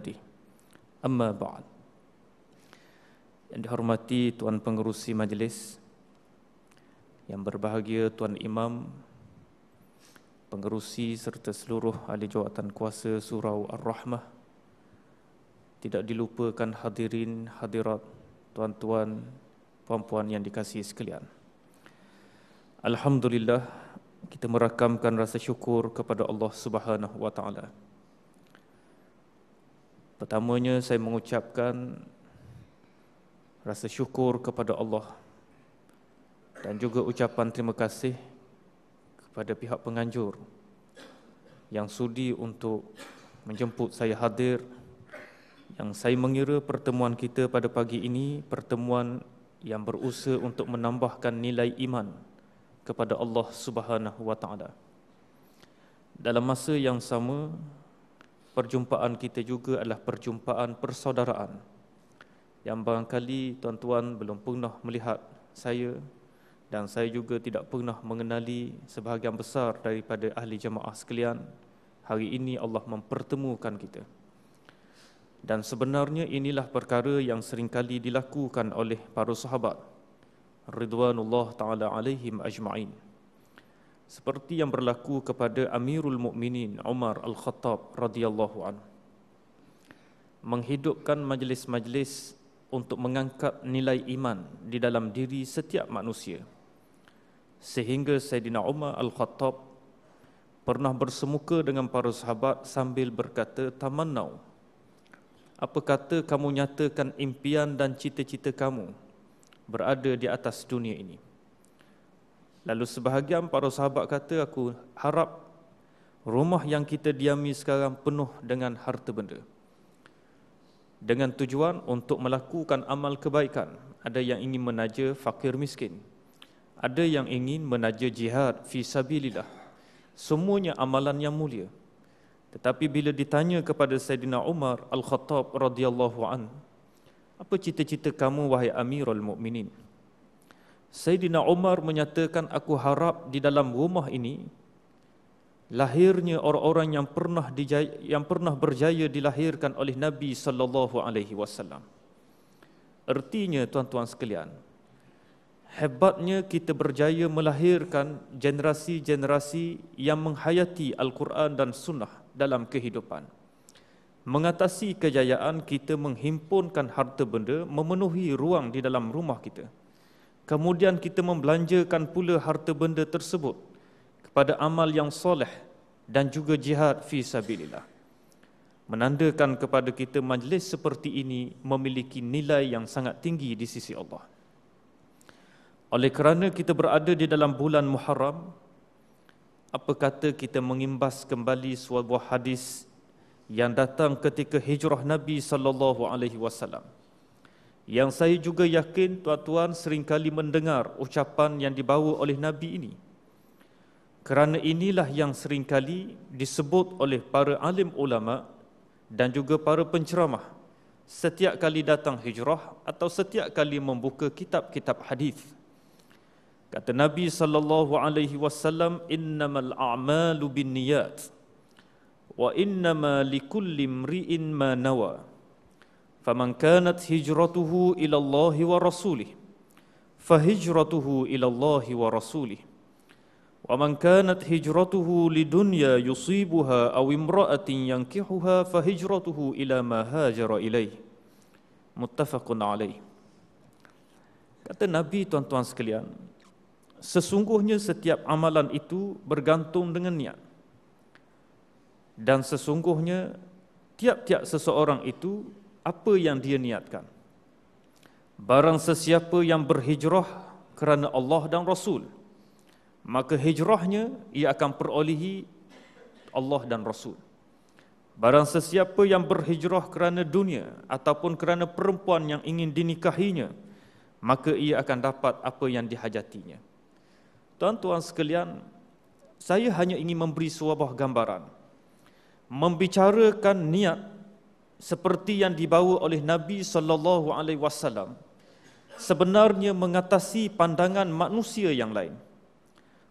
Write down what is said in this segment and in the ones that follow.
nanti. Amma ba'd. Yang dihormati Tuan Pengerusi Majlis, yang berbahagia Tuan Imam, Pengerusi serta seluruh ahli jawatan kuasa Surau Ar-Rahmah, tidak dilupakan hadirin, hadirat, tuan-tuan, puan-puan yang dikasihi sekalian. Alhamdulillah, kita merakamkan rasa syukur kepada Allah Subhanahu Wa Taala. Pertamanya saya mengucapkan rasa syukur kepada Allah dan juga ucapan terima kasih kepada pihak penganjur yang sudi untuk menjemput saya hadir yang saya mengira pertemuan kita pada pagi ini pertemuan yang berusaha untuk menambahkan nilai iman kepada Allah Subhanahu wa taala. Dalam masa yang sama perjumpaan kita juga adalah perjumpaan persaudaraan. Yang barangkali tuan-tuan belum pernah melihat saya dan saya juga tidak pernah mengenali sebahagian besar daripada ahli jamaah sekalian. Hari ini Allah mempertemukan kita. Dan sebenarnya inilah perkara yang seringkali dilakukan oleh para sahabat. Ridwanullah taala alaihim ajma'in seperti yang berlaku kepada Amirul Mukminin Umar Al-Khattab radhiyallahu anhu menghidupkan majlis-majlis untuk mengangkat nilai iman di dalam diri setiap manusia sehingga Sayyidina Umar Al-Khattab pernah bersemuka dengan para sahabat sambil berkata tamannau apa kata kamu nyatakan impian dan cita-cita kamu berada di atas dunia ini Lalu sebahagian para sahabat kata, aku harap rumah yang kita diami sekarang penuh dengan harta benda. Dengan tujuan untuk melakukan amal kebaikan. Ada yang ingin menaja fakir miskin. Ada yang ingin menaja jihad fi sabilillah. Semuanya amalan yang mulia. Tetapi bila ditanya kepada Sayyidina Umar Al-Khattab radhiyallahu an, apa cita-cita kamu wahai Amirul Mukminin? Sayyidina Umar menyatakan aku harap di dalam rumah ini lahirnya orang-orang yang pernah dijaya, yang pernah berjaya dilahirkan oleh Nabi sallallahu alaihi wasallam. Ertinya tuan-tuan sekalian, hebatnya kita berjaya melahirkan generasi-generasi yang menghayati Al-Quran dan Sunnah dalam kehidupan. Mengatasi kejayaan kita menghimpunkan harta benda memenuhi ruang di dalam rumah kita. Kemudian kita membelanjakan pula harta benda tersebut kepada amal yang soleh dan juga jihad fi sabilillah. Menandakan kepada kita majlis seperti ini memiliki nilai yang sangat tinggi di sisi Allah. Oleh kerana kita berada di dalam bulan Muharram, apa kata kita mengimbas kembali sebuah hadis yang datang ketika hijrah Nabi sallallahu alaihi wasallam. Yang saya juga yakin tuan-tuan seringkali mendengar ucapan yang dibawa oleh Nabi ini. Kerana inilah yang seringkali disebut oleh para alim ulama dan juga para penceramah setiap kali datang hijrah atau setiap kali membuka kitab-kitab hadis. Kata Nabi sallallahu alaihi wasallam innamal a'malu binniyat wa innamal likulli imri'in ma nawaa فمن كانت هجرته إلى الله ورسوله فهجرته إلى الله ورسوله ومن كانت هجرته لدنيا يصيبها أو امرأة ينكحها فهجرته إلى ما هاجر إليه متفق عليه Kata Nabi tuan-tuan sekalian Sesungguhnya setiap amalan itu bergantung dengan niat Dan sesungguhnya tiap-tiap seseorang itu apa yang dia niatkan. Barang sesiapa yang berhijrah kerana Allah dan Rasul, maka hijrahnya ia akan perolehi Allah dan Rasul. Barang sesiapa yang berhijrah kerana dunia ataupun kerana perempuan yang ingin dinikahinya, maka ia akan dapat apa yang dihajatinya. Tuan-tuan sekalian, saya hanya ingin memberi sebuah gambaran. Membicarakan niat seperti yang dibawa oleh Nabi sallallahu alaihi wasallam sebenarnya mengatasi pandangan manusia yang lain.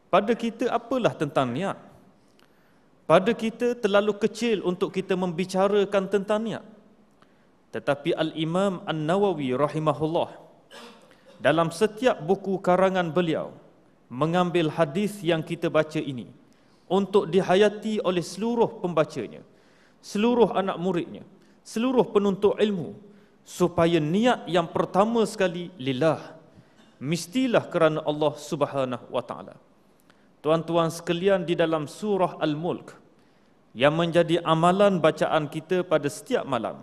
Pada kita apalah tentang niat? Pada kita terlalu kecil untuk kita membicarakan tentang niat. Tetapi Al-Imam An-Nawawi rahimahullah dalam setiap buku karangan beliau mengambil hadis yang kita baca ini untuk dihayati oleh seluruh pembacanya, seluruh anak muridnya, seluruh penuntut ilmu supaya niat yang pertama sekali lillah mestilah kerana Allah Subhanahu wa taala. Tuan-tuan sekalian di dalam surah Al-Mulk yang menjadi amalan bacaan kita pada setiap malam.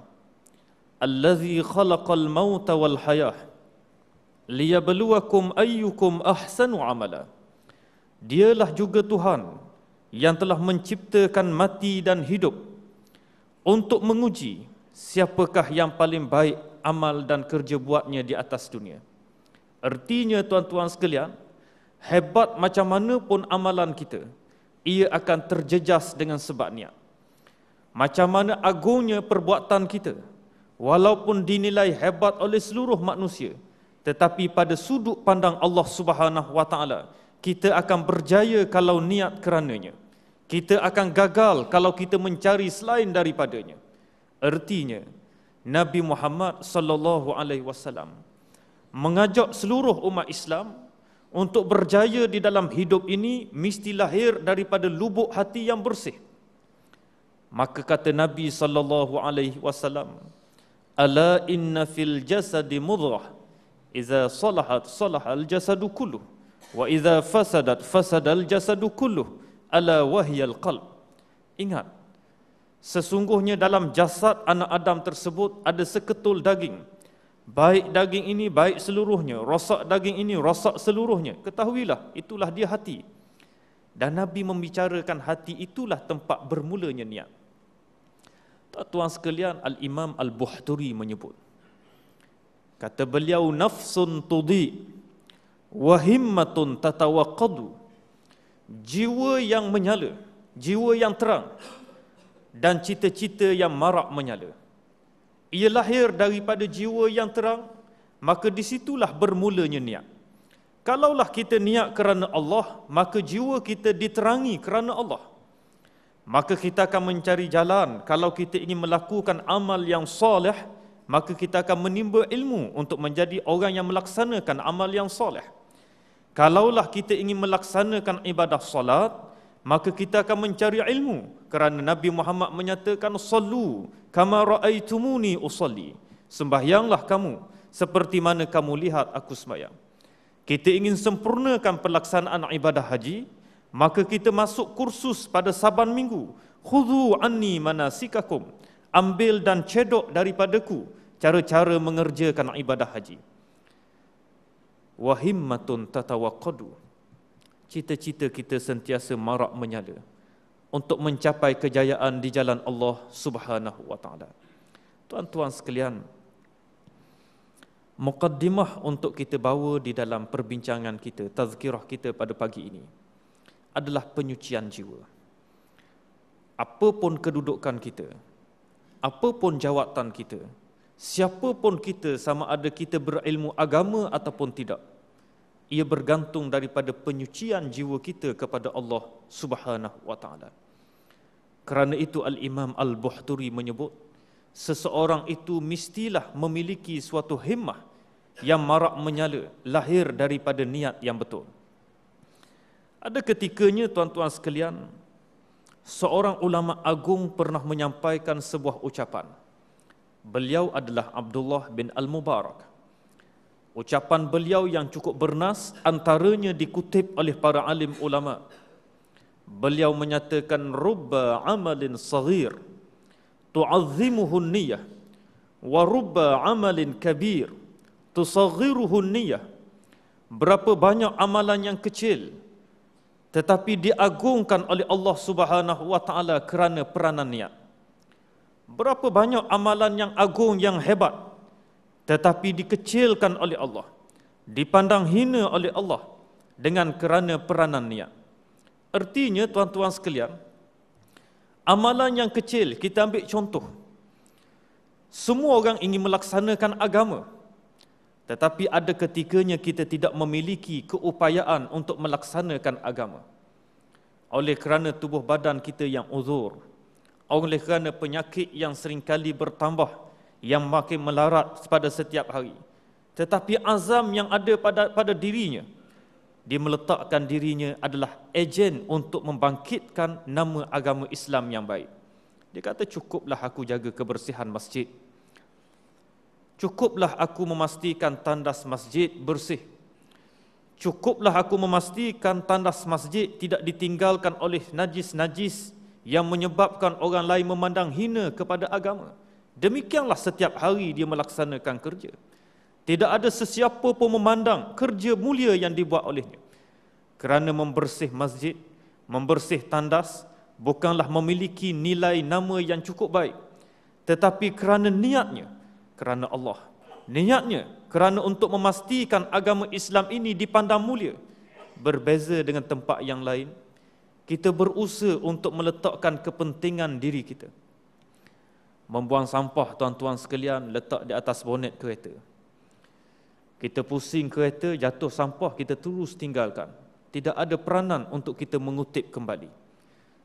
Allazi khalaqal mauta wal hayah liyabluwakum ayyukum ahsanu amala. Dialah juga Tuhan yang telah menciptakan mati dan hidup untuk menguji siapakah yang paling baik amal dan kerja buatnya di atas dunia. Ertinya tuan-tuan sekalian, hebat macam mana pun amalan kita, ia akan terjejas dengan sebab niat. Macam mana agungnya perbuatan kita, walaupun dinilai hebat oleh seluruh manusia, tetapi pada sudut pandang Allah Subhanahu Wa kita akan berjaya kalau niat kerananya. Kita akan gagal kalau kita mencari selain daripadanya. Ertinya Nabi Muhammad sallallahu alaihi wasallam mengajak seluruh umat Islam untuk berjaya di dalam hidup ini mesti lahir daripada lubuk hati yang bersih. Maka kata Nabi sallallahu alaihi wasallam, "Ala inna fil jasadi mudghah idza salahat salaha al jasadu kullu wa idza fasadat fasada al jasadu kullu ala al qalb." Ingat, Sesungguhnya dalam jasad anak Adam tersebut ada seketul daging. Baik daging ini, baik seluruhnya. Rosak daging ini, rosak seluruhnya. Ketahuilah, itulah dia hati. Dan Nabi membicarakan hati itulah tempat bermulanya niat. Tak tuan sekalian, Al-Imam Al-Buhturi menyebut. Kata beliau, nafsun tudi wahimmatun himmatun tatawaqadu. Jiwa yang menyala, jiwa yang terang, dan cita-cita yang marak menyala. Ia lahir daripada jiwa yang terang, maka di situlah bermulanya niat. Kalaulah kita niat kerana Allah, maka jiwa kita diterangi kerana Allah. Maka kita akan mencari jalan kalau kita ingin melakukan amal yang soleh, maka kita akan menimba ilmu untuk menjadi orang yang melaksanakan amal yang soleh. Kalaulah kita ingin melaksanakan ibadah solat, maka kita akan mencari ilmu kerana Nabi Muhammad menyatakan salu kama raaitumuni usalli sembahyanglah kamu seperti mana kamu lihat aku sembahyang kita ingin sempurnakan pelaksanaan ibadah haji maka kita masuk kursus pada saban minggu khudhu anni manasikakum ambil dan cedok daripadaku cara-cara mengerjakan ibadah haji wahimmatun tatawaqqadu cita-cita kita sentiasa marak menyala untuk mencapai kejayaan di jalan Allah Subhanahu wa taala. Tuan-tuan sekalian, mukaddimah untuk kita bawa di dalam perbincangan kita, tazkirah kita pada pagi ini adalah penyucian jiwa. Apapun kedudukan kita, apapun jawatan kita, siapapun kita sama ada kita berilmu agama ataupun tidak, ia bergantung daripada penyucian jiwa kita kepada Allah Subhanahu wa taala. Kerana itu Al-Imam Al-Buhturi menyebut, seseorang itu mestilah memiliki suatu himmah yang marak menyala lahir daripada niat yang betul. Ada ketikanya tuan-tuan sekalian, seorang ulama agung pernah menyampaikan sebuah ucapan. Beliau adalah Abdullah bin Al-Mubarak. Ucapan beliau yang cukup bernas antaranya dikutip oleh para alim ulama' beliau menyatakan rubba amalin saghir tu'azzimuhu niyyah wa rubba amalin kabir tusaghiruhu niyyah berapa banyak amalan yang kecil tetapi diagungkan oleh Allah Subhanahu wa taala kerana peranan niat berapa banyak amalan yang agung yang hebat tetapi dikecilkan oleh Allah dipandang hina oleh Allah dengan kerana peranan niat Artinya tuan-tuan sekalian, amalan yang kecil kita ambil contoh. Semua orang ingin melaksanakan agama. Tetapi ada ketikanya kita tidak memiliki keupayaan untuk melaksanakan agama. Oleh kerana tubuh badan kita yang uzur. Oleh kerana penyakit yang seringkali bertambah yang makin melarat pada setiap hari. Tetapi azam yang ada pada pada dirinya dia meletakkan dirinya adalah ejen untuk membangkitkan nama agama Islam yang baik. Dia kata cukuplah aku jaga kebersihan masjid. Cukuplah aku memastikan tandas masjid bersih. Cukuplah aku memastikan tandas masjid tidak ditinggalkan oleh najis-najis yang menyebabkan orang lain memandang hina kepada agama. Demikianlah setiap hari dia melaksanakan kerja. Tidak ada sesiapa pun memandang kerja mulia yang dibuat olehnya. Kerana membersih masjid, membersih tandas, bukanlah memiliki nilai nama yang cukup baik. Tetapi kerana niatnya, kerana Allah. Niatnya kerana untuk memastikan agama Islam ini dipandang mulia. Berbeza dengan tempat yang lain, kita berusaha untuk meletakkan kepentingan diri kita. Membuang sampah tuan-tuan sekalian letak di atas bonet kereta. Kita pusing kereta, jatuh sampah, kita terus tinggalkan. Tidak ada peranan untuk kita mengutip kembali.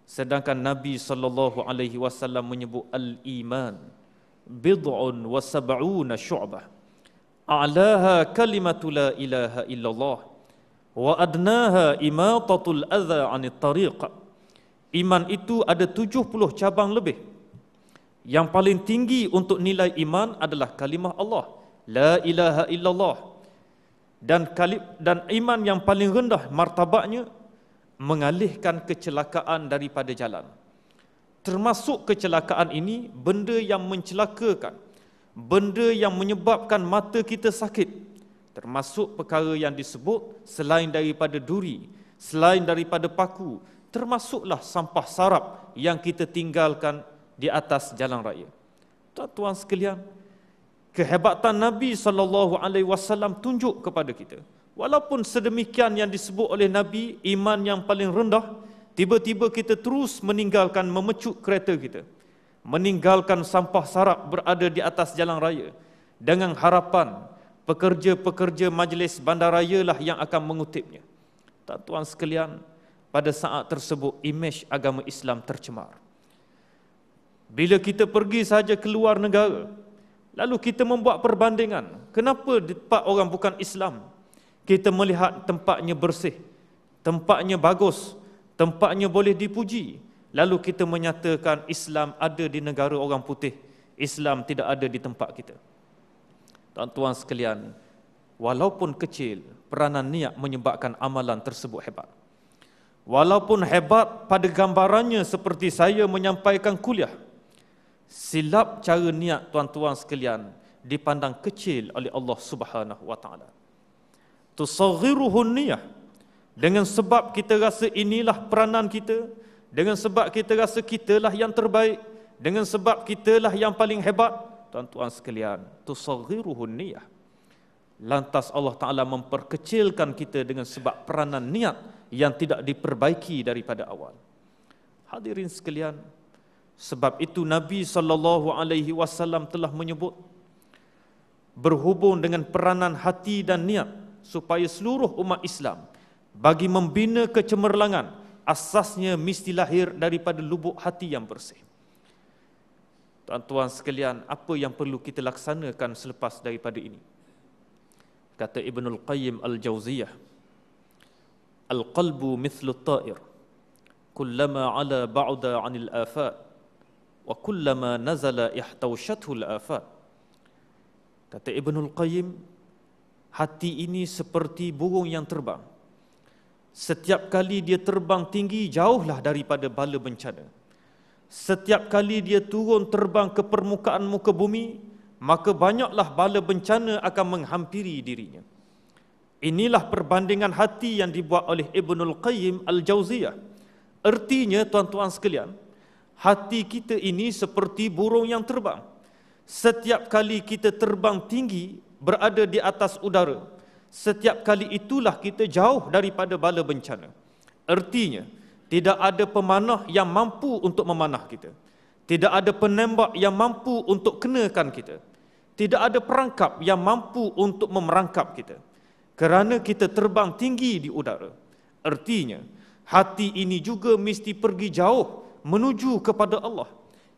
Sedangkan Nabi saw menyebut al-iman bid'un wa sab'una syu'bah. A'laha kalimatu la ilaha illallah wa adnaha imatatul adha 'anit tariq. Iman itu ada 70 cabang lebih. Yang paling tinggi untuk nilai iman adalah kalimah Allah la ilaha illallah dan kalib dan iman yang paling rendah martabatnya mengalihkan kecelakaan daripada jalan termasuk kecelakaan ini benda yang mencelakakan benda yang menyebabkan mata kita sakit termasuk perkara yang disebut selain daripada duri selain daripada paku termasuklah sampah sarap yang kita tinggalkan di atas jalan raya tuan-tuan sekalian kehebatan Nabi sallallahu alaihi wasallam tunjuk kepada kita. Walaupun sedemikian yang disebut oleh Nabi iman yang paling rendah, tiba-tiba kita terus meninggalkan memecuk kereta kita. Meninggalkan sampah sarap berada di atas jalan raya dengan harapan pekerja-pekerja majlis bandaraya lah yang akan mengutipnya. Tak tuan sekalian, pada saat tersebut imej agama Islam tercemar. Bila kita pergi saja keluar negara, Lalu kita membuat perbandingan. Kenapa tempat orang bukan Islam? Kita melihat tempatnya bersih. Tempatnya bagus. Tempatnya boleh dipuji. Lalu kita menyatakan Islam ada di negara orang putih. Islam tidak ada di tempat kita. Tuan-tuan sekalian, walaupun kecil, peranan niat menyebabkan amalan tersebut hebat. Walaupun hebat pada gambarannya seperti saya menyampaikan kuliah, silap cara niat tuan-tuan sekalian dipandang kecil oleh Allah Subhanahu wa taala. Tusaghiruhu niyyah dengan sebab kita rasa inilah peranan kita, dengan sebab kita rasa kitalah yang terbaik, dengan sebab kitalah yang paling hebat, tuan-tuan sekalian, tusaghiruhu niyyah. Lantas Allah Taala memperkecilkan kita dengan sebab peranan niat yang tidak diperbaiki daripada awal. Hadirin sekalian, sebab itu Nabi sallallahu alaihi wasallam telah menyebut berhubung dengan peranan hati dan niat supaya seluruh umat Islam bagi membina kecemerlangan asasnya mesti lahir daripada lubuk hati yang bersih. Tuan-tuan sekalian, apa yang perlu kita laksanakan selepas daripada ini? Kata Ibn Al-Qayyim al jauziyah Al-Qalbu mithlu ta'ir, kullama ala ba'da anil afat, wa kullama nazala ihtawshatul afat kata Ibnul Qayyim hati ini seperti burung yang terbang setiap kali dia terbang tinggi jauhlah daripada bala bencana setiap kali dia turun terbang ke permukaan muka bumi maka banyaklah bala bencana akan menghampiri dirinya inilah perbandingan hati yang dibuat oleh Ibnul Qayyim Al-Jauziyah ertinya tuan-tuan sekalian hati kita ini seperti burung yang terbang. Setiap kali kita terbang tinggi, berada di atas udara, setiap kali itulah kita jauh daripada bala bencana. Ertinya, tidak ada pemanah yang mampu untuk memanah kita. Tidak ada penembak yang mampu untuk kenakan kita. Tidak ada perangkap yang mampu untuk memerangkap kita. Kerana kita terbang tinggi di udara. Ertinya, hati ini juga mesti pergi jauh menuju kepada Allah.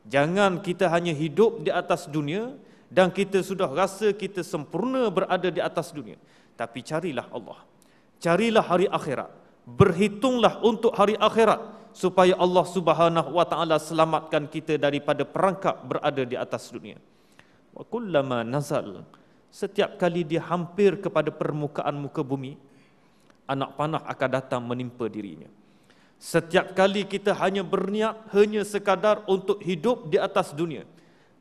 Jangan kita hanya hidup di atas dunia dan kita sudah rasa kita sempurna berada di atas dunia. Tapi carilah Allah. Carilah hari akhirat. Berhitunglah untuk hari akhirat supaya Allah Subhanahu wa taala selamatkan kita daripada perangkap berada di atas dunia. Wa kullama nazal setiap kali dia hampir kepada permukaan muka bumi anak panah akan datang menimpa dirinya. Setiap kali kita hanya berniat hanya sekadar untuk hidup di atas dunia,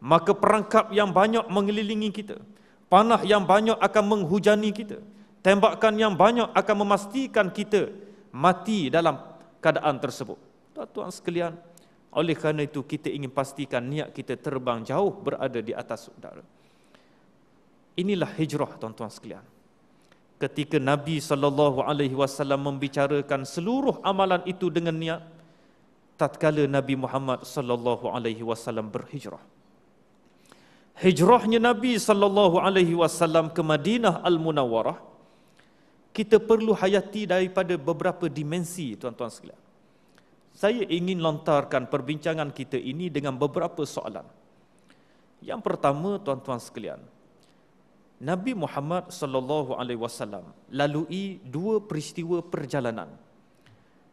maka perangkap yang banyak mengelilingi kita, panah yang banyak akan menghujani kita, tembakan yang banyak akan memastikan kita mati dalam keadaan tersebut. Tuan-tuan sekalian, oleh kerana itu kita ingin pastikan niat kita terbang jauh berada di atas udara. Inilah hijrah tuan-tuan sekalian ketika Nabi saw membicarakan seluruh amalan itu dengan niat tatkala Nabi Muhammad saw berhijrah. Hijrahnya Nabi saw ke Madinah Al-Munawwarah kita perlu hayati daripada beberapa dimensi tuan-tuan sekalian. Saya ingin lontarkan perbincangan kita ini dengan beberapa soalan. Yang pertama tuan-tuan sekalian, Nabi Muhammad sallallahu alaihi wasallam lalui dua peristiwa perjalanan.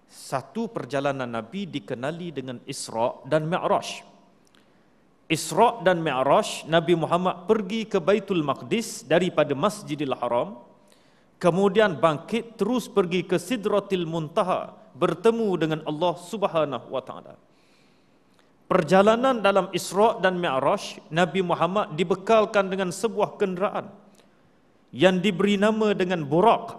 Satu perjalanan Nabi dikenali dengan Isra dan Mi'raj. Isra dan Mi'raj Nabi Muhammad pergi ke Baitul Maqdis daripada Masjidil Haram kemudian bangkit terus pergi ke Sidratil Muntaha bertemu dengan Allah Subhanahu wa taala. Perjalanan dalam Isra dan Mi'raj Nabi Muhammad dibekalkan dengan sebuah kenderaan yang diberi nama dengan Burak,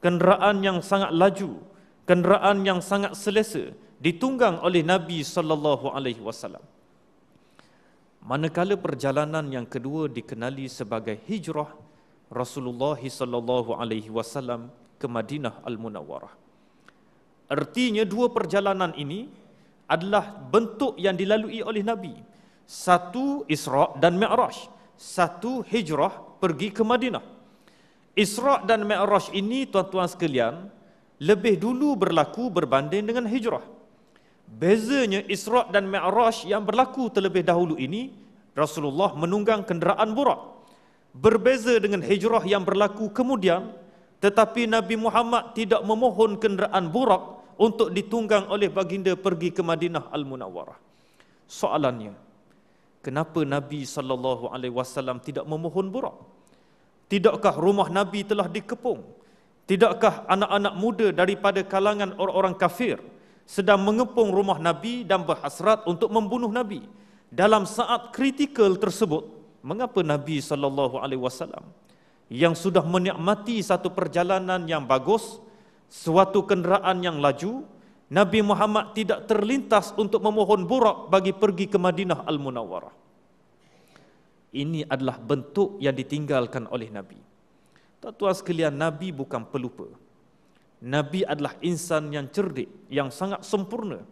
kenderaan yang sangat laju, kenderaan yang sangat selesa ditunggang oleh Nabi sallallahu alaihi wasallam. Manakala perjalanan yang kedua dikenali sebagai hijrah Rasulullah sallallahu alaihi wasallam ke Madinah Al-Munawwarah. Artinya dua perjalanan ini adalah bentuk yang dilalui oleh Nabi. Satu Isra' dan Mi'raj, satu hijrah pergi ke Madinah. Isra' dan Mi'raj ini tuan-tuan sekalian lebih dulu berlaku berbanding dengan hijrah. Bezanya Isra' dan Mi'raj yang berlaku terlebih dahulu ini Rasulullah menunggang kenderaan burak. Berbeza dengan hijrah yang berlaku kemudian tetapi Nabi Muhammad tidak memohon kenderaan burak untuk ditunggang oleh baginda pergi ke Madinah Al-Munawwarah. Soalannya, kenapa Nabi saw tidak memohon burak? Tidakkah rumah Nabi telah dikepung? Tidakkah anak-anak muda daripada kalangan orang-orang kafir sedang mengepung rumah Nabi dan berhasrat untuk membunuh Nabi? Dalam saat kritikal tersebut, mengapa Nabi sallallahu alaihi wasallam yang sudah menikmati satu perjalanan yang bagus, suatu kenderaan yang laju, Nabi Muhammad tidak terlintas untuk memohon buruk bagi pergi ke Madinah Al-Munawwarah? Ini adalah bentuk yang ditinggalkan oleh Nabi. Tuan-tuan sekalian, Nabi bukan pelupa. Nabi adalah insan yang cerdik, yang sangat sempurna.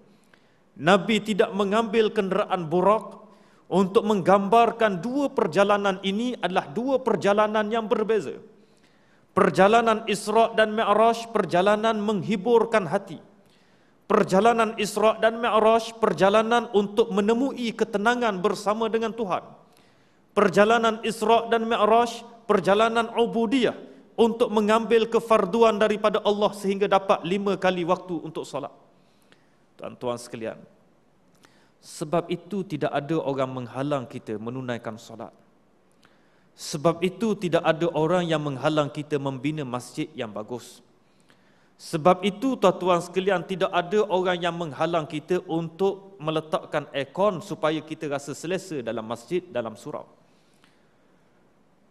Nabi tidak mengambil kenderaan buruk untuk menggambarkan dua perjalanan ini adalah dua perjalanan yang berbeza. Perjalanan Isra' dan Mi'raj, perjalanan menghiburkan hati. Perjalanan Isra' dan Mi'raj, perjalanan untuk menemui ketenangan bersama dengan Tuhan perjalanan Isra dan Mi'raj, perjalanan ubudiyah untuk mengambil kefarduan daripada Allah sehingga dapat lima kali waktu untuk solat. Tuan-tuan sekalian, sebab itu tidak ada orang menghalang kita menunaikan solat. Sebab itu tidak ada orang yang menghalang kita membina masjid yang bagus. Sebab itu tuan-tuan sekalian tidak ada orang yang menghalang kita untuk meletakkan aircon supaya kita rasa selesa dalam masjid dalam surau.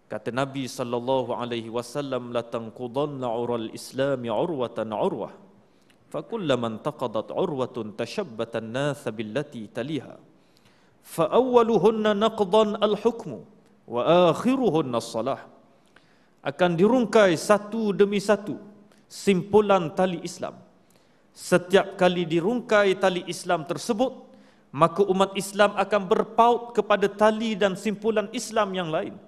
Kata Nabi sallallahu alaihi wasallam la tanqudanna ural islam urwatan urwah. Fa kullaman taqadat urwatun tashabbata an-nas billati taliha. Fa awwaluhunna naqdan al-hukmu wa akhiruhunna salah. Akan dirungkai satu demi satu simpulan tali Islam. Setiap kali dirungkai tali Islam tersebut, maka umat Islam akan berpaut kepada tali dan simpulan Islam yang lain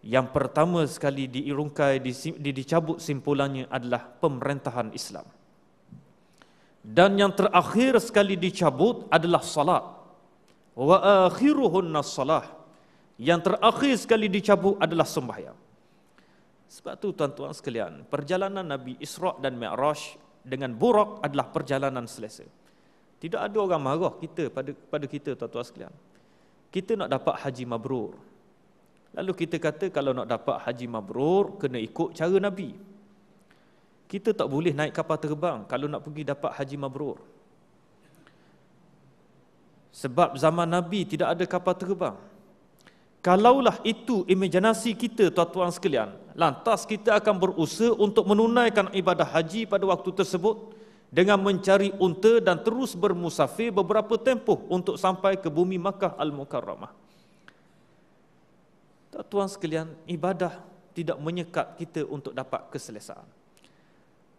yang pertama sekali diirungkai di dicabut simpulannya adalah pemerintahan Islam. Dan yang terakhir sekali dicabut adalah salat. Wa akhiruhunnas salah. Yang terakhir sekali dicabut adalah sembahyang. Sebab tu tuan-tuan sekalian, perjalanan Nabi Isra' dan Mi'raj dengan buruk adalah perjalanan selesa. Tidak ada orang marah kita pada pada kita tuan-tuan sekalian. Kita nak dapat haji mabrur. Lalu kita kata kalau nak dapat haji mabrur kena ikut cara Nabi. Kita tak boleh naik kapal terbang kalau nak pergi dapat haji mabrur. Sebab zaman Nabi tidak ada kapal terbang. Kalaulah itu imajinasi kita tuan-tuan sekalian, lantas kita akan berusaha untuk menunaikan ibadah haji pada waktu tersebut dengan mencari unta dan terus bermusafir beberapa tempoh untuk sampai ke bumi Makkah Al-Mukarramah. Tuan-tuan sekalian, ibadah tidak menyekat kita untuk dapat keselesaan.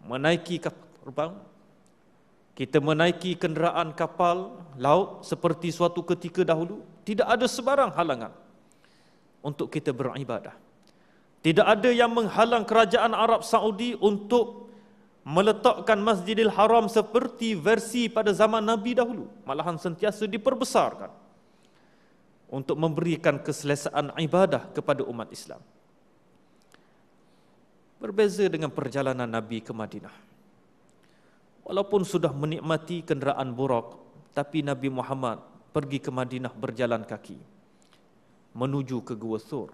Menaiki kapal kita menaiki kenderaan kapal laut seperti suatu ketika dahulu, tidak ada sebarang halangan untuk kita beribadah. Tidak ada yang menghalang kerajaan Arab Saudi untuk meletakkan Masjidil Haram seperti versi pada zaman Nabi dahulu. Malahan sentiasa diperbesarkan untuk memberikan keselesaan ibadah kepada umat Islam. Berbeza dengan perjalanan Nabi ke Madinah. Walaupun sudah menikmati kenderaan buruk, tapi Nabi Muhammad pergi ke Madinah berjalan kaki menuju ke Gua Sur.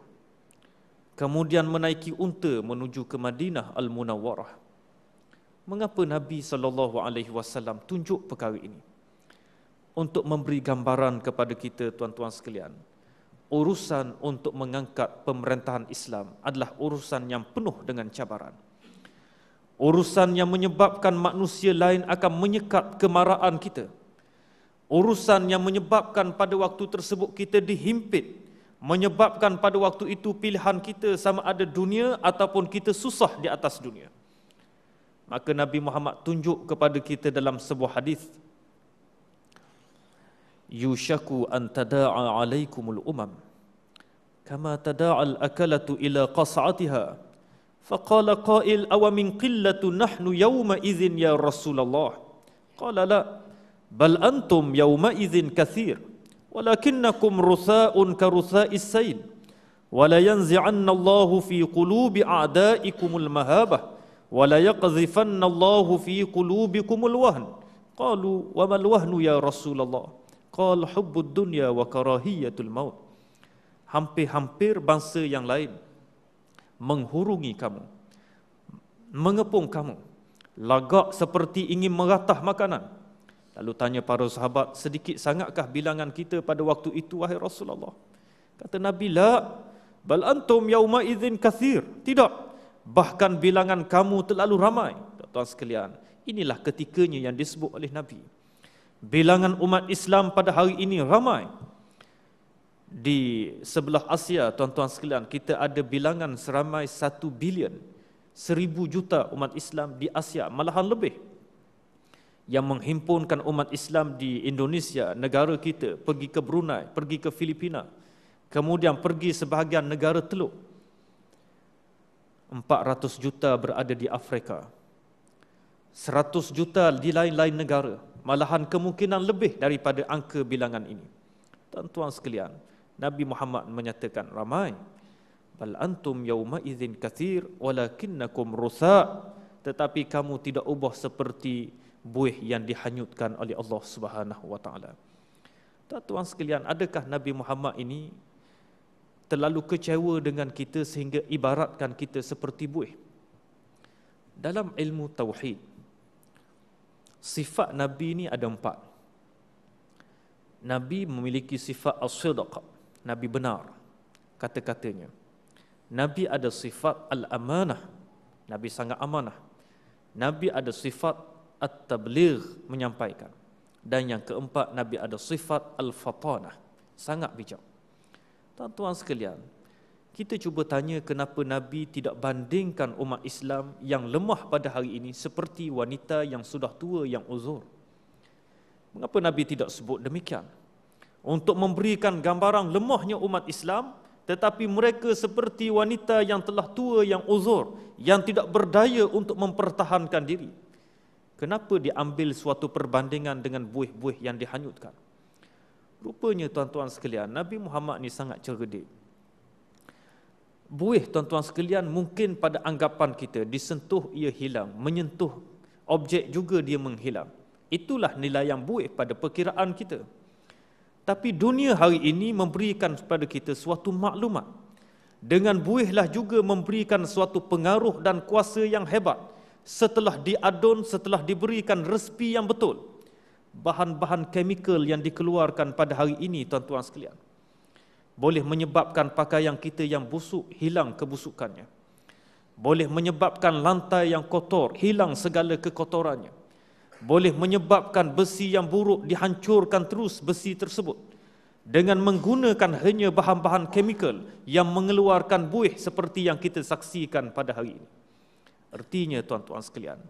Kemudian menaiki unta menuju ke Madinah Al-Munawwarah. Mengapa Nabi sallallahu alaihi wasallam tunjuk perkara ini? untuk memberi gambaran kepada kita tuan-tuan sekalian. Urusan untuk mengangkat pemerintahan Islam adalah urusan yang penuh dengan cabaran. Urusan yang menyebabkan manusia lain akan menyekat kemarahan kita. Urusan yang menyebabkan pada waktu tersebut kita dihimpit menyebabkan pada waktu itu pilihan kita sama ada dunia ataupun kita susah di atas dunia. Maka Nabi Muhammad tunjuk kepada kita dalam sebuah hadis يوشك أن تداعى عليكم الأمم كما تداعى الأكلة إلى قصعتها فقال قائل أو من قلة نحن يومئذ يا رسول الله قال لا بل أنتم يومئذ كثير ولكنكم رثاء كرثاء السيل ولا ينزعن الله في قلوب أعدائكم المهابة ولا يقذفن الله في قلوبكم الوهن قالوا وما الوهن يا رسول الله asqal hubbud dunya wa karahiyatul maut hampir-hampir bangsa yang lain menghurungi kamu mengepung kamu lagak seperti ingin meratah makanan lalu tanya para sahabat sedikit sangatkah bilangan kita pada waktu itu wahai Rasulullah kata Nabi la bal antum yauma idzin kathir tidak bahkan bilangan kamu terlalu ramai tuan-tuan sekalian inilah ketikanya yang disebut oleh Nabi Bilangan umat Islam pada hari ini ramai. Di sebelah Asia, tuan-tuan sekalian, kita ada bilangan seramai 1 bilion. 1000 juta umat Islam di Asia, malahan lebih. Yang menghimpunkan umat Islam di Indonesia, negara kita, pergi ke Brunei, pergi ke Filipina. Kemudian pergi sebahagian negara teluk. 400 juta berada di Afrika. 100 juta di lain-lain negara malahan kemungkinan lebih daripada angka bilangan ini. Tuan-tuan sekalian, Nabi Muhammad menyatakan ramai bal antum yauma idzin kathir walakinnakum rusa tetapi kamu tidak ubah seperti buih yang dihanyutkan oleh Allah Subhanahu wa taala. Tuan-tuan sekalian, adakah Nabi Muhammad ini terlalu kecewa dengan kita sehingga ibaratkan kita seperti buih? Dalam ilmu tauhid, sifat Nabi ni ada empat. Nabi memiliki sifat as-sidq, Nabi benar kata-katanya. Nabi ada sifat al-amanah, Nabi sangat amanah. Nabi ada sifat at-tabligh, menyampaikan. Dan yang keempat, Nabi ada sifat al-fatanah, sangat bijak. Tuan-tuan sekalian, kita cuba tanya kenapa Nabi tidak bandingkan umat Islam yang lemah pada hari ini seperti wanita yang sudah tua yang uzur. Mengapa Nabi tidak sebut demikian? Untuk memberikan gambaran lemahnya umat Islam tetapi mereka seperti wanita yang telah tua yang uzur yang tidak berdaya untuk mempertahankan diri. Kenapa diambil suatu perbandingan dengan buih-buih yang dihanyutkan? Rupanya tuan-tuan sekalian, Nabi Muhammad ini sangat cerdik. Buih tuan-tuan sekalian mungkin pada anggapan kita disentuh ia hilang, menyentuh objek juga dia menghilang. Itulah nilai yang buih pada perkiraan kita. Tapi dunia hari ini memberikan kepada kita suatu maklumat. Dengan buihlah juga memberikan suatu pengaruh dan kuasa yang hebat setelah diadun, setelah diberikan resipi yang betul. Bahan-bahan kimia yang dikeluarkan pada hari ini tuan-tuan sekalian boleh menyebabkan pakaian kita yang busuk hilang kebusukannya boleh menyebabkan lantai yang kotor hilang segala kekotorannya boleh menyebabkan besi yang buruk dihancurkan terus besi tersebut dengan menggunakan hanya bahan-bahan kimia yang mengeluarkan buih seperti yang kita saksikan pada hari ini artinya tuan-tuan sekalian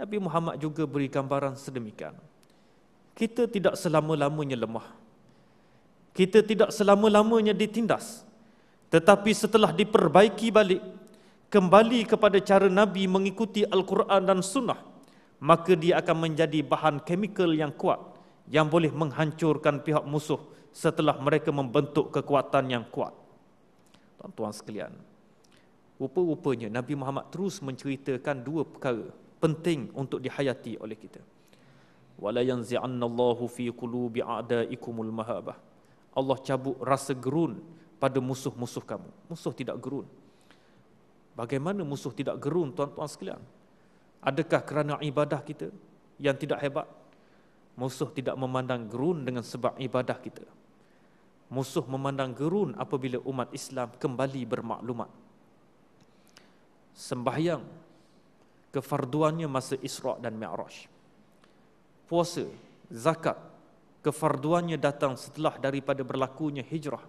Nabi Muhammad juga beri gambaran sedemikian kita tidak selama-lamanya lemah kita tidak selama-lamanya ditindas tetapi setelah diperbaiki balik kembali kepada cara nabi mengikuti al-Quran dan sunnah maka dia akan menjadi bahan kemikal yang kuat yang boleh menghancurkan pihak musuh setelah mereka membentuk kekuatan yang kuat tuan-tuan sekalian rupa-rupanya nabi Muhammad terus menceritakan dua perkara penting untuk dihayati oleh kita wala yanzi'annallahu fi qulubi a'daikumul mahabbah Allah cabut rasa gerun pada musuh-musuh kamu. Musuh tidak gerun. Bagaimana musuh tidak gerun tuan-tuan sekalian? Adakah kerana ibadah kita yang tidak hebat? Musuh tidak memandang gerun dengan sebab ibadah kita. Musuh memandang gerun apabila umat Islam kembali bermaklumat. Sembahyang kefarduannya masa Isra' dan Mi'raj. Puasa, zakat, kefarduannya datang setelah daripada berlakunya hijrah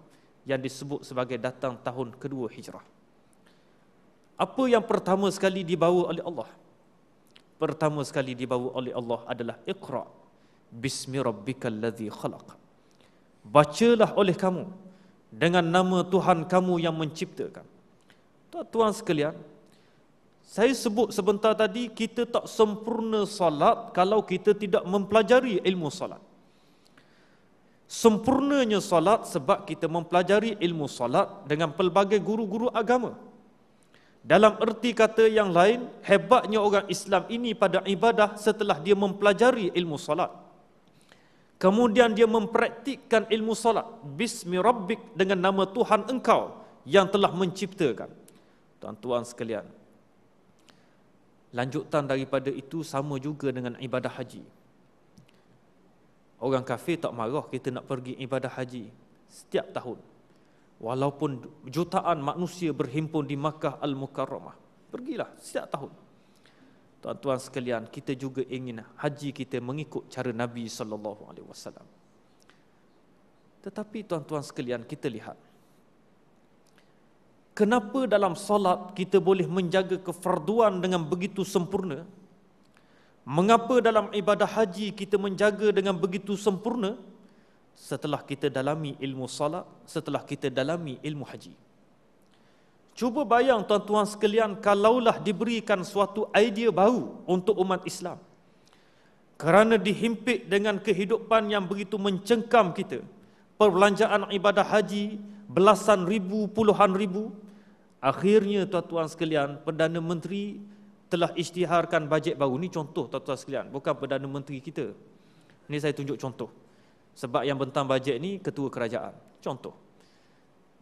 yang disebut sebagai datang tahun kedua hijrah. Apa yang pertama sekali dibawa oleh Allah? Pertama sekali dibawa oleh Allah adalah Iqra bismi rabbikal ladzi khalaq. Bacalah oleh kamu dengan nama Tuhan kamu yang menciptakan. Tuan-tuan sekalian, saya sebut sebentar tadi kita tak sempurna salat kalau kita tidak mempelajari ilmu salat sempurnanya solat sebab kita mempelajari ilmu solat dengan pelbagai guru-guru agama. Dalam erti kata yang lain, hebatnya orang Islam ini pada ibadah setelah dia mempelajari ilmu solat. Kemudian dia mempraktikkan ilmu solat. Bismi Rabbik dengan nama Tuhan engkau yang telah menciptakan. Tuan-tuan sekalian. Lanjutan daripada itu sama juga dengan ibadah haji. Orang kafir tak marah kita nak pergi ibadah haji setiap tahun. Walaupun jutaan manusia berhimpun di Makkah Al-Mukarramah. Pergilah setiap tahun. Tuan-tuan sekalian, kita juga ingin haji kita mengikut cara Nabi sallallahu alaihi wasallam. Tetapi tuan-tuan sekalian, kita lihat kenapa dalam solat kita boleh menjaga kefarduan dengan begitu sempurna? Mengapa dalam ibadah haji kita menjaga dengan begitu sempurna setelah kita dalami ilmu salat, setelah kita dalami ilmu haji. Cuba bayang tuan-tuan sekalian kalaulah diberikan suatu idea baru untuk umat Islam. Kerana dihimpit dengan kehidupan yang begitu mencengkam kita, perbelanjaan ibadah haji belasan ribu, puluhan ribu, akhirnya tuan-tuan sekalian Perdana Menteri telah isytiharkan bajet baru ni contoh tuan-tuan sekalian bukan perdana menteri kita ni saya tunjuk contoh sebab yang bentang bajet ni ketua kerajaan contoh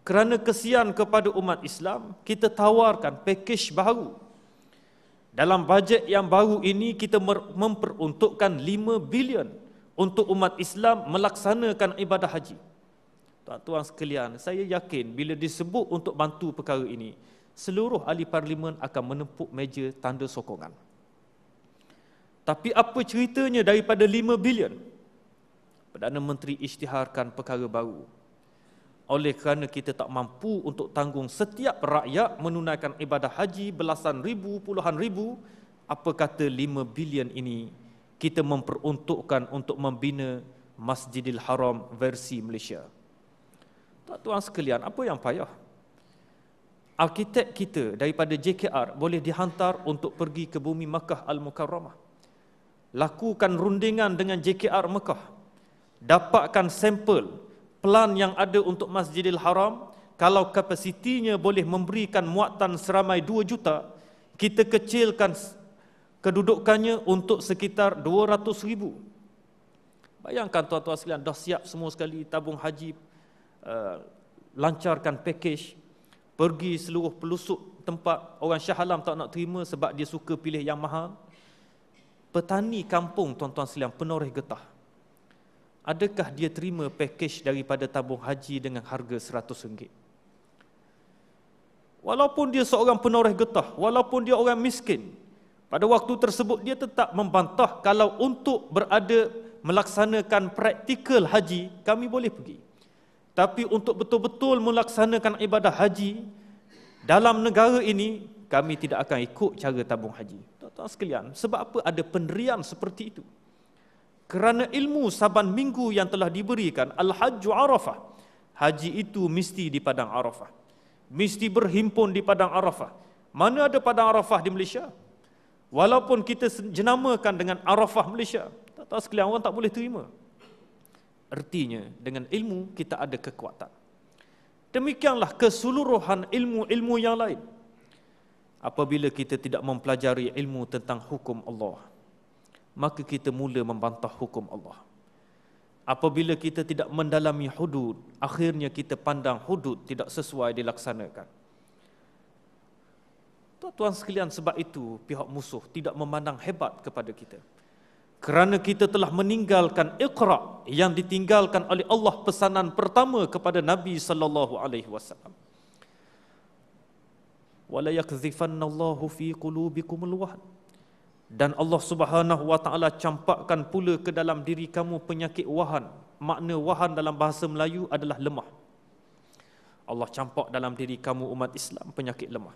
kerana kesian kepada umat Islam kita tawarkan pakej baru dalam bajet yang baru ini kita memperuntukkan 5 bilion untuk umat Islam melaksanakan ibadah haji tuan-tuan sekalian saya yakin bila disebut untuk bantu perkara ini seluruh ahli parlimen akan menempuk meja tanda sokongan. Tapi apa ceritanya daripada 5 bilion? Perdana Menteri isytiharkan perkara baru. Oleh kerana kita tak mampu untuk tanggung setiap rakyat menunaikan ibadah haji belasan ribu, puluhan ribu, apa kata 5 bilion ini kita memperuntukkan untuk membina Masjidil Haram versi Malaysia. Tuan-tuan sekalian, apa yang payah? Alkitab kita daripada JKR boleh dihantar untuk pergi ke bumi Makkah Al-Mukarramah. Lakukan rundingan dengan JKR Makkah. Dapatkan sampel plan yang ada untuk Masjidil Haram. Kalau kapasitinya boleh memberikan muatan seramai 2 juta, kita kecilkan kedudukannya untuk sekitar 200 ribu. Bayangkan tuan-tuan sekalian dah siap semua sekali tabung haji uh, lancarkan package pergi seluruh pelusuk tempat orang Shah Alam tak nak terima sebab dia suka pilih yang mahal. Petani kampung tuan-tuan sekalian penoreh getah. Adakah dia terima pakej daripada tabung haji dengan harga RM100? Walaupun dia seorang penoreh getah, walaupun dia orang miskin, pada waktu tersebut dia tetap membantah kalau untuk berada melaksanakan praktikal haji, kami boleh pergi. Tapi untuk betul-betul melaksanakan ibadah haji dalam negara ini, kami tidak akan ikut cara tabung haji. Tuan-tuan sekalian, sebab apa ada penderian seperti itu? Kerana ilmu saban minggu yang telah diberikan, Al-Hajju Arafah, haji itu mesti di Padang Arafah. Mesti berhimpun di Padang Arafah. Mana ada Padang Arafah di Malaysia? Walaupun kita jenamakan dengan Arafah Malaysia, tak tahu sekalian orang tak boleh terima. Artinya, dengan ilmu kita ada kekuatan. Demikianlah keseluruhan ilmu-ilmu yang lain. Apabila kita tidak mempelajari ilmu tentang hukum Allah, maka kita mula membantah hukum Allah. Apabila kita tidak mendalami hudud, akhirnya kita pandang hudud tidak sesuai dilaksanakan. Tuan-tuan sekalian, sebab itu pihak musuh tidak memandang hebat kepada kita kerana kita telah meninggalkan iqra yang ditinggalkan oleh Allah pesanan pertama kepada Nabi saw. alaihi wasallam wala yakdzifannallahu fi qulubikumul wahn dan Allah Subhanahu wa taala campakkan pula ke dalam diri kamu penyakit wahan makna wahan dalam bahasa Melayu adalah lemah Allah campak dalam diri kamu umat Islam penyakit lemah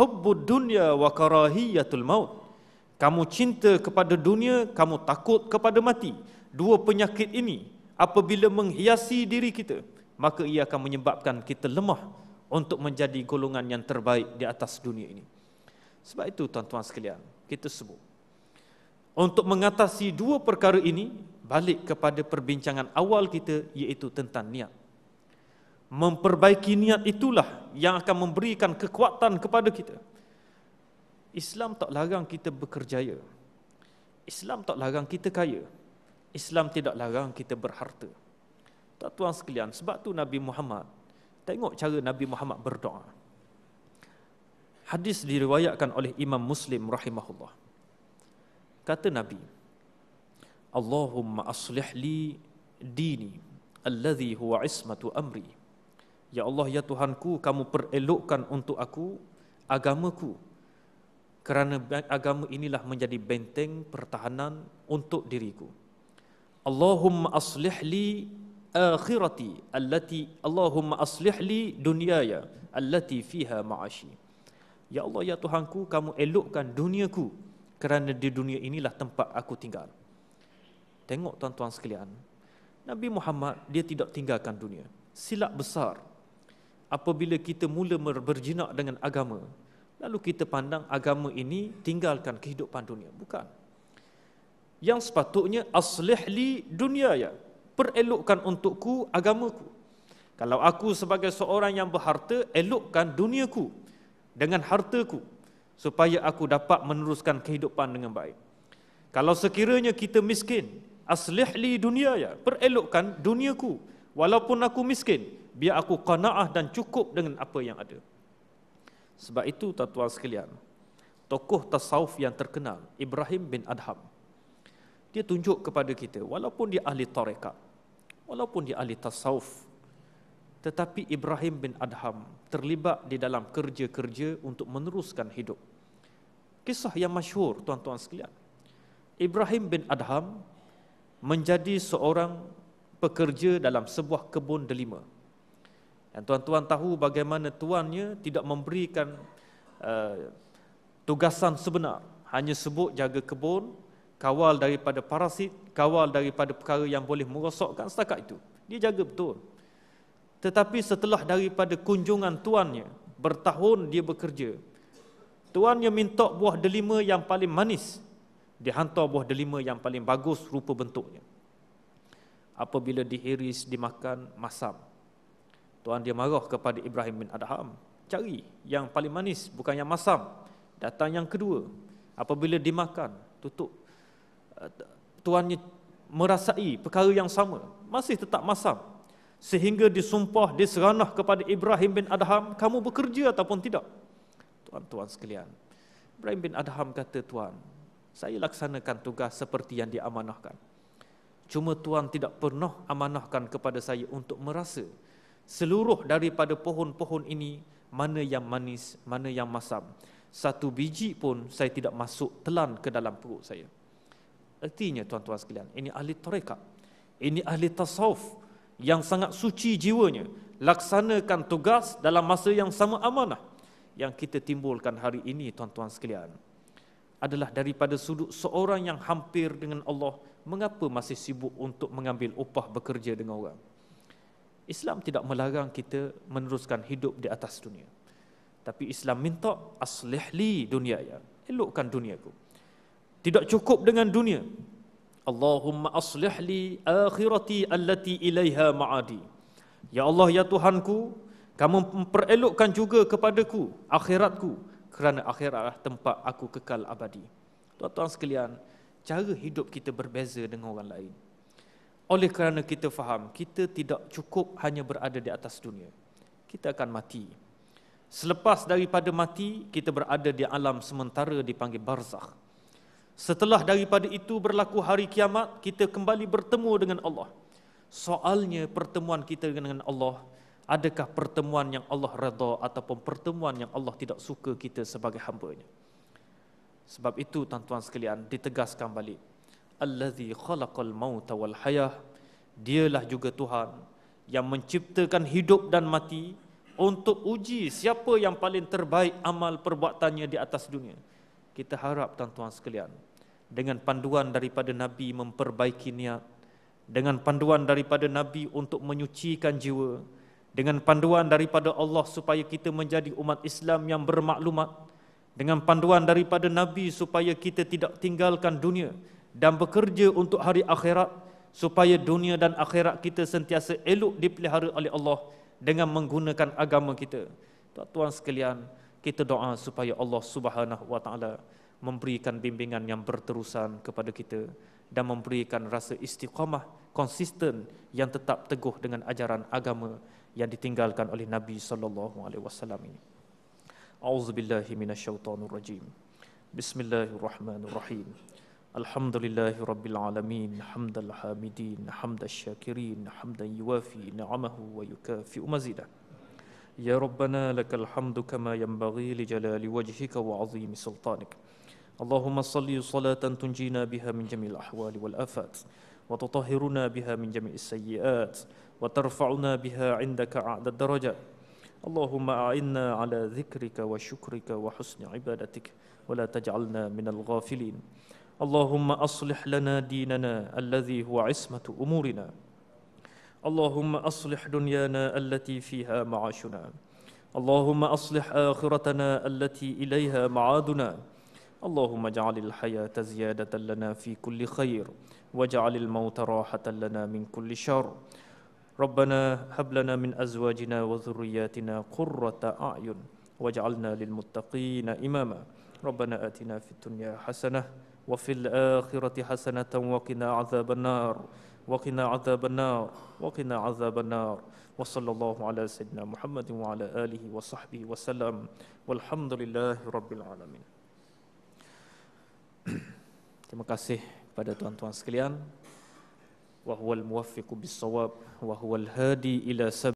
hubbud dunya wa karahiyatul maut kamu cinta kepada dunia, kamu takut kepada mati. Dua penyakit ini apabila menghiasi diri kita, maka ia akan menyebabkan kita lemah untuk menjadi golongan yang terbaik di atas dunia ini. Sebab itu tuan-tuan sekalian, kita sebut. Untuk mengatasi dua perkara ini, balik kepada perbincangan awal kita iaitu tentang niat. Memperbaiki niat itulah yang akan memberikan kekuatan kepada kita. Kita Islam tak larang kita bekerjaya. Islam tak larang kita kaya. Islam tidak larang kita berharta. Tak tuan sekalian, sebab tu Nabi Muhammad, tengok cara Nabi Muhammad berdoa. Hadis diriwayatkan oleh Imam Muslim rahimahullah. Kata Nabi, Allahumma aslih li dini alladhi huwa ismatu amri. Ya Allah, ya Tuhanku, kamu perelokkan untuk aku agamaku, kerana agama inilah menjadi benteng pertahanan untuk diriku. Allahumma aslih li akhirati allati Allahumma aslih li dunyaya allati fiha ma'ashi. Ya Allah ya Tuhanku kamu elokkan duniaku kerana di dunia inilah tempat aku tinggal. Tengok tuan-tuan sekalian. Nabi Muhammad dia tidak tinggalkan dunia. Silap besar apabila kita mula berjinak dengan agama lalu kita pandang agama ini tinggalkan kehidupan dunia bukan yang sepatutnya aslih li ya perelokkan untukku agamaku kalau aku sebagai seorang yang berharta elokkan duniaku dengan hartaku supaya aku dapat meneruskan kehidupan dengan baik kalau sekiranya kita miskin aslih li ya perelokkan duniaku walaupun aku miskin biar aku qanaah dan cukup dengan apa yang ada sebab itu tuan-tuan sekalian, tokoh tasawuf yang terkenal, Ibrahim bin Adham, dia tunjuk kepada kita, walaupun dia ahli tarekat, walaupun dia ahli tasawuf, tetapi Ibrahim bin Adham terlibat di dalam kerja-kerja untuk meneruskan hidup. Kisah yang masyhur tuan-tuan sekalian. Ibrahim bin Adham menjadi seorang pekerja dalam sebuah kebun delima. Dan tuan-tuan tahu bagaimana tuannya tidak memberikan uh, tugasan sebenar. Hanya sebut jaga kebun, kawal daripada parasit, kawal daripada perkara yang boleh merosakkan setakat itu. Dia jaga betul. Tetapi setelah daripada kunjungan tuannya, bertahun dia bekerja. Tuannya minta buah delima yang paling manis. Dia hantar buah delima yang paling bagus rupa bentuknya. Apabila dihiris, dimakan, masam. Tuhan dia marah kepada Ibrahim bin Adham. Cari yang paling manis, bukan yang masam. Datang yang kedua. Apabila dimakan, tutup. Eh, Tuannya merasai perkara yang sama. Masih tetap masam. Sehingga disumpah, diseranah kepada Ibrahim bin Adham. Kamu bekerja ataupun tidak? Tuan-tuan sekalian. Ibrahim bin Adham kata, Tuan, saya laksanakan tugas seperti yang diamanahkan. Cuma Tuan tidak pernah amanahkan kepada saya untuk Merasa seluruh daripada pohon-pohon ini mana yang manis, mana yang masam. Satu biji pun saya tidak masuk telan ke dalam perut saya. Artinya tuan-tuan sekalian, ini ahli tarekat. Ini ahli tasawuf yang sangat suci jiwanya. Laksanakan tugas dalam masa yang sama amanah yang kita timbulkan hari ini tuan-tuan sekalian adalah daripada sudut seorang yang hampir dengan Allah mengapa masih sibuk untuk mengambil upah bekerja dengan orang Islam tidak melarang kita meneruskan hidup di atas dunia. Tapi Islam minta aslihli dunia ya. Elokkan duniaku. Tidak cukup dengan dunia. Allahumma aslihli akhirati allati ilaiha ma'adi. Ya Allah ya Tuhanku, kamu memperelokkan juga kepadaku akhiratku kerana akhiratlah tempat aku kekal abadi. Tuan-tuan sekalian, cara hidup kita berbeza dengan orang lain. Oleh kerana kita faham, kita tidak cukup hanya berada di atas dunia. Kita akan mati. Selepas daripada mati, kita berada di alam sementara dipanggil barzakh. Setelah daripada itu berlaku hari kiamat, kita kembali bertemu dengan Allah. Soalnya pertemuan kita dengan Allah, adakah pertemuan yang Allah redha ataupun pertemuan yang Allah tidak suka kita sebagai hamba-Nya? Sebab itu tuan-tuan sekalian ditegaskan balik allazi khalaqal mauta wal hayah dialah juga Tuhan yang menciptakan hidup dan mati untuk uji siapa yang paling terbaik amal perbuatannya di atas dunia kita harap tuan-tuan sekalian dengan panduan daripada nabi memperbaiki niat dengan panduan daripada nabi untuk menyucikan jiwa dengan panduan daripada Allah supaya kita menjadi umat Islam yang bermaklumat dengan panduan daripada nabi supaya kita tidak tinggalkan dunia dan bekerja untuk hari akhirat supaya dunia dan akhirat kita sentiasa elok dipelihara oleh Allah dengan menggunakan agama kita. Tuan-tuan sekalian, kita doa supaya Allah Subhanahu wa taala memberikan bimbingan yang berterusan kepada kita dan memberikan rasa istiqamah konsisten yang tetap teguh dengan ajaran agama yang ditinggalkan oleh Nabi sallallahu alaihi wasallam ini. A'udzubillahi minasyaitonirrajim. Bismillahirrahmanirrahim. الحمد لله رب العالمين حمد الحامدين حمد الشاكرين حمدا يوافي نعمه ويكافئ مزيده يا ربنا لك الحمد كما ينبغي لجلال وجهك وعظيم سلطانك اللهم صل صلاة تنجينا بها من جميع الأحوال والآفات وتطهرنا بها من جميع السيئات وترفعنا بها عندك أعلى الدرجات اللهم أعنا على ذكرك وشكرك وحسن عبادتك ولا تجعلنا من الغافلين اللهم أصلح لنا ديننا الذي هو عصمة أمورنا اللهم أصلح دنيانا التي فيها معاشنا اللهم أصلح آخرتنا التي إليها معادنا اللهم اجعل الحياة زيادة لنا في كل خير واجعل الموت راحة لنا من كل شر ربنا هب لنا من أزواجنا وذرياتنا قرة أعين واجعلنا للمتقين إماما ربنا آتنا في الدنيا حسنة وفي الآخرة حسنة وقنا عذاب النار وقنا عذاب النار وقنا عذاب النار وصلى الله على سيدنا محمد وعلى آله وصحبه وسلم والحمد لله رب العالمين Terima kasih kepada tuan-tuan sekalian. Wahual muwaffiqu bis-shawab wa huwal hadi ila sab